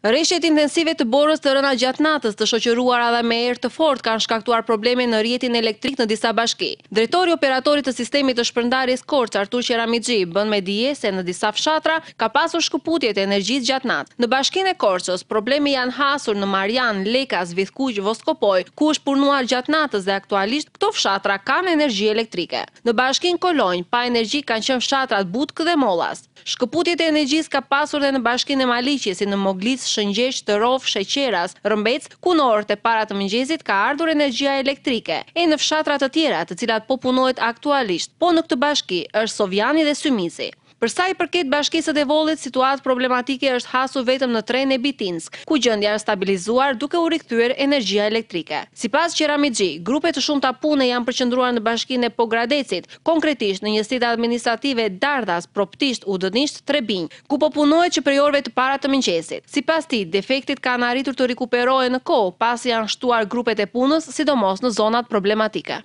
Reshjet intensive të borës të rëna gjatë natës të shoqëruar adha me erë të fort kanë shkaktuar probleme në rjetin elektrik në disa bashki. Drejtori operatorit të sistemi të shpërndaris Korç, Artur Qeramigji, bën me dije se në disa fshatra ka pasur shkuputjet e energjit gjatë natë. Në bashkin e Korçës, probleme janë hasur në Marjan, Lekas, Vithkuq, Voskopoj, ku është punuar gjatë natës dhe aktualisht këto fshatra kanë energji elektrike. Në bashkin Kolonj, pa energji kanë qënë fshatrat Butk dhe Molas. Shkëputjet e energjis ka pasur dhe në bashkin e Maliqi, si në Moglis, shëngjesh të rovë sheqeras, rëmbec, ku në orët e parat të mëngjezit ka ardhur energjia elektrike, e në fshatrat të tjera të cilat po punojt aktualisht, po në këtë bashki është Sovjani dhe Sumizi. Përsa i përket bashkisët e volit, situatë problematike është hasu vetëm në tren e bitinsk, ku gjëndja është stabilizuar duke u rikëthyër energjia elektrike. Si pas që Rami grupe të shumë të apune janë përqëndruar në bashkinë e pogradecit, konkretisht në njësit administrative dardas, proptisht u dënisht trebinj, ku po punoj që prejorve të para të minqesit. Si pas ti, defektit ka në arritur të rikuperojë në ko, pas janë shtuar grupe të punës, sidomos në zonat problematike.